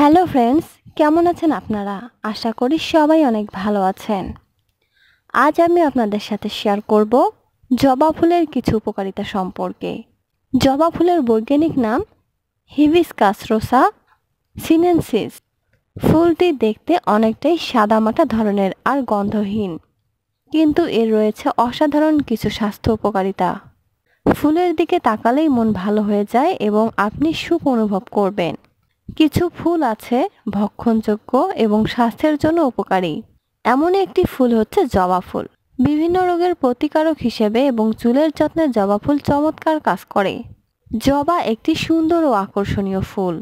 hello friends কেমন আছেন আপনারা আশা করি সবাই অনেক ভালো আছেন আজ আমি আপনাদের সাথে শেয়ার করব জবা ফুলের কিছু উপকারিতা সম্পর্কে জবা ফুলের বৈজ্ঞানিক নাম হিবিসকাস রোসা সিনেনসিস ফুলটি দেখতে অনেকটাই সাদামাটা ধরনের আর গন্ধহীন কিন্তু এর রয়েছে অসাধারণ কিছু স্বাস্থ্য উপকারিতা ফুলের দিকে তাকালেই মন ভালো হয়ে যায় এবং আপনি সুখ অনুভব করবেন কিছু ফুল আছে ভক্ষণযোগ্য এবং স্বাস্থ্যের জন্য উপকারী এমন একটি ফুল হচ্ছে জবা ফুল বিভিন্ন রোগের প্রতিকারক হিসেবে এবং চুলের যত্নে জবা ফুল চমৎকার কাজ করে জবা একটি সুন্দর ও আকর্ষণীয় ফুল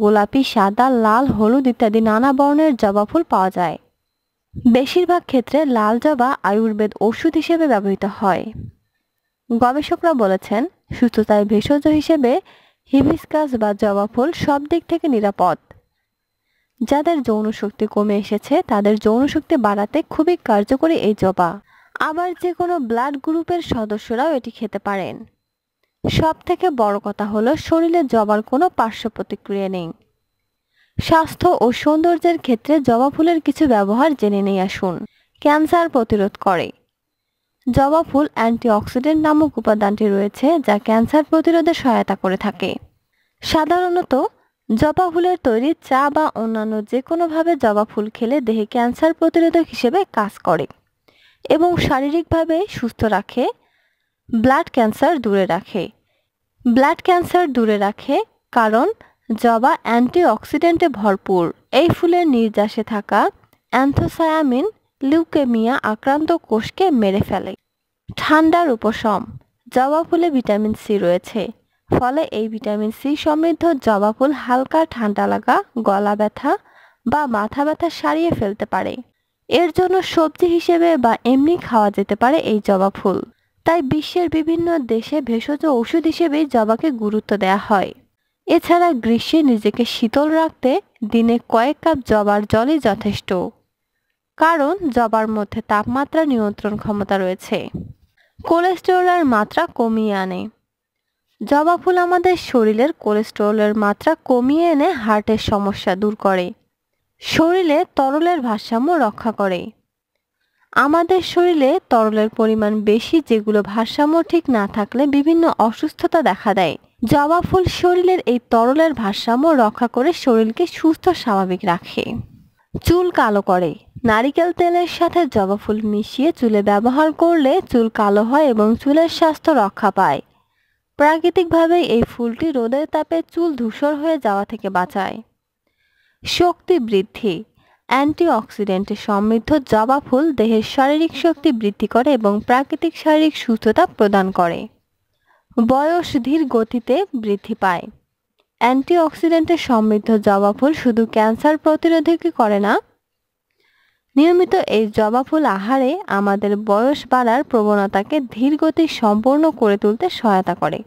গোলাপি সাদা লাল হলুদ ইত্যাদি নানা বর্ণের জবা ফুল পাওয়া যায় বেশিরভাগ ক্ষেত্রে লাল জবা আয়ুর্বেদ ওষুধ হিসেবে ব্যবহৃত হয় গবেষকরা বলেছেন সুস্থতায় ভেষজ হিসেবে হিবিসকাস বা জবা ফুল সব দিক থেকে নিরাপদ যাদের যৌন শক্তি কমে এসেছে তাদের যৌন শক্তি বাড়াতে খুবই কার্যকরী এই জবা আবার যে কোনো ব্লাড গ্রুপের সদস্যরাও এটি খেতে পারেন সব থেকে বড় কথা হলো শরীরে জবার কোনো পার্শ্ব প্রতিক্রিয়া নেই স্বাস্থ্য ও সৌন্দর্যের ক্ষেত্রে জবা ফুলের কিছু ব্যবহার জেনে নিয়ে আসুন ক্যান্সার প্রতিরোধ করে জবা ফুল অ্যান্টিঅক্সিডেন্ট নামক উপাদানটি রয়েছে যা ক্যান্সার প্রতিরোধে সহায়তা করে থাকে সাধারণত জবা ফুলের তৈরি চা বা অন্যান্য যে কোনোভাবে জবা ফুল খেলে দেহে ক্যান্সার প্রতিরোধক হিসেবে কাজ করে এবং শারীরিকভাবে সুস্থ রাখে ব্লাড ক্যান্সার দূরে রাখে ব্লাড ক্যান্সার দূরে রাখে কারণ জবা অ্যান্টিঅক্সিডেন্টে ভরপুর এই ফুলের নির্যাসে থাকা অ্যান্থোসায়ামিন লিউকেমিয়া আক্রান্ত কোষকে মেরে ফেলে ঠান্ডার উপশম জবা ফুলে ভিটামিন সি রয়েছে ফলে এই ভিটামিন সি সমৃদ্ধ জবা ফুল হালকা ঠান্ডা লাগা গলা ব্যথা বা মাথা ব্যথা সারিয়ে ফেলতে পারে এর জন্য সবজি হিসেবে বা এমনি খাওয়া যেতে পারে এই জবা ফুল তাই বিশ্বের বিভিন্ন দেশে ভেষজ ওষুধ হিসেবে জবাকে গুরুত্ব দেয়া হয় এছাড়া গ্রীষ্মে নিজেকে শীতল রাখতে দিনে কয়েক কাপ জবার জলই যথেষ্ট কারণ জবার মধ্যে তাপমাত্রা নিয়ন্ত্রণ ক্ষমতা রয়েছে কোলেস্টেরলের মাত্রা কমিয়ে আনে জবা ফুল আমাদের শরীরের কোলেস্টেরলের মাত্রা কমিয়ে এনে হার্টের সমস্যা দূর করে শরীরে তরলের ভারসাম্য রক্ষা করে আমাদের শরীরে তরলের পরিমাণ বেশি যেগুলো ভারসাম্য ঠিক না থাকলে বিভিন্ন অসুস্থতা দেখা দেয় জবা ফুল শরীরের এই তরলের ভারসাম্য রক্ষা করে শরীরকে সুস্থ স্বাভাবিক রাখে চুল কালো করে নারিকেল তেলের সাথে জবা ফুল মিশিয়ে চুলে ব্যবহার করলে চুল কালো হয় এবং চুলের স্বাস্থ্য রক্ষা পায় প্রাকৃতিকভাবে এই ফুলটি রোদের তাপে চুল ধূসর হয়ে যাওয়া থেকে বাঁচায় শক্তি বৃদ্ধি অ্যান্টিঅক্সিডেন্টে সমৃদ্ধ জবা ফুল দেহের শারীরিক শক্তি বৃদ্ধি করে এবং প্রাকৃতিক শারীরিক সুস্থতা প্রদান করে বয়স ধীর গতিতে বৃদ্ধি পায় অ্যান্টিঅক্সিডেন্টে সমৃদ্ধ জবা ফুল শুধু ক্যান্সার প্রতিরোধকই করে না নিয়মিত এই জবা ফুল আহারে আমাদের বয়স বাড়ার প্রবণতাকে ধীরগতি সম্পূর্ণ করে তুলতে সহায়তা করে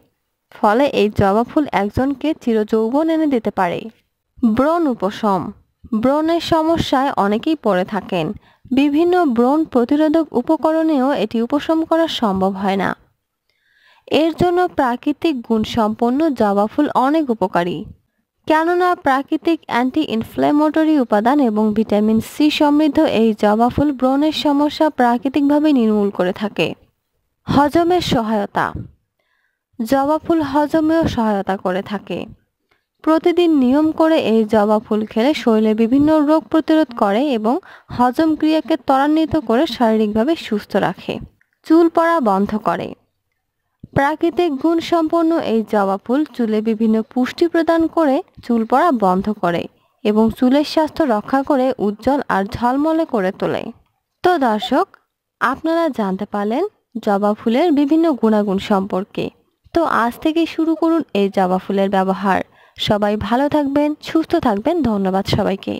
ফলে এই জবা ফুল একজনকে চিরযৌবন এনে দিতে পারে ব্রণ উপশম ব্রণের সমস্যায় অনেকেই পড়ে থাকেন বিভিন্ন ব্রণ প্রতিরোধক উপকরণেও এটি উপশম করা সম্ভব হয় না এর জন্য প্রাকৃতিক গুণসম্পন্ন জবা ফুল অনেক উপকারী কেননা প্রাকৃতিক অ্যান্টি ইনফ্ল্যামেটরি উপাদান এবং ভিটামিন সি সমৃদ্ধ এই জবা ফুল ব্রণের সমস্যা প্রাকৃতিকভাবে নির্মূল করে থাকে হজমের সহায়তা জবা ফুল হজমেও সহায়তা করে থাকে প্রতিদিন নিয়ম করে এই জবা ফুল খেলে শরীরে বিভিন্ন রোগ প্রতিরোধ করে এবং হজম ক্রিয়াকে ত্বরান্বিত করে শারীরিকভাবে সুস্থ রাখে চুল পড়া বন্ধ করে প্রাকৃতিক গুণসম্পন্ন এই জবা ফুল চুলে বিভিন্ন পুষ্টি প্রদান করে চুল পড়া বন্ধ করে এবং চুলের স্বাস্থ্য রক্ষা করে উজ্জ্বল আর ঝলমলে করে তোলে তো দর্শক আপনারা জানতে পারলেন জবা ফুলের বিভিন্ন গুণাগুণ সম্পর্কে তো আজ থেকে শুরু করুন এই জবা ফুলের ব্যবহার সবাই ভালো থাকবেন সুস্থ থাকবেন ধন্যবাদ সবাইকে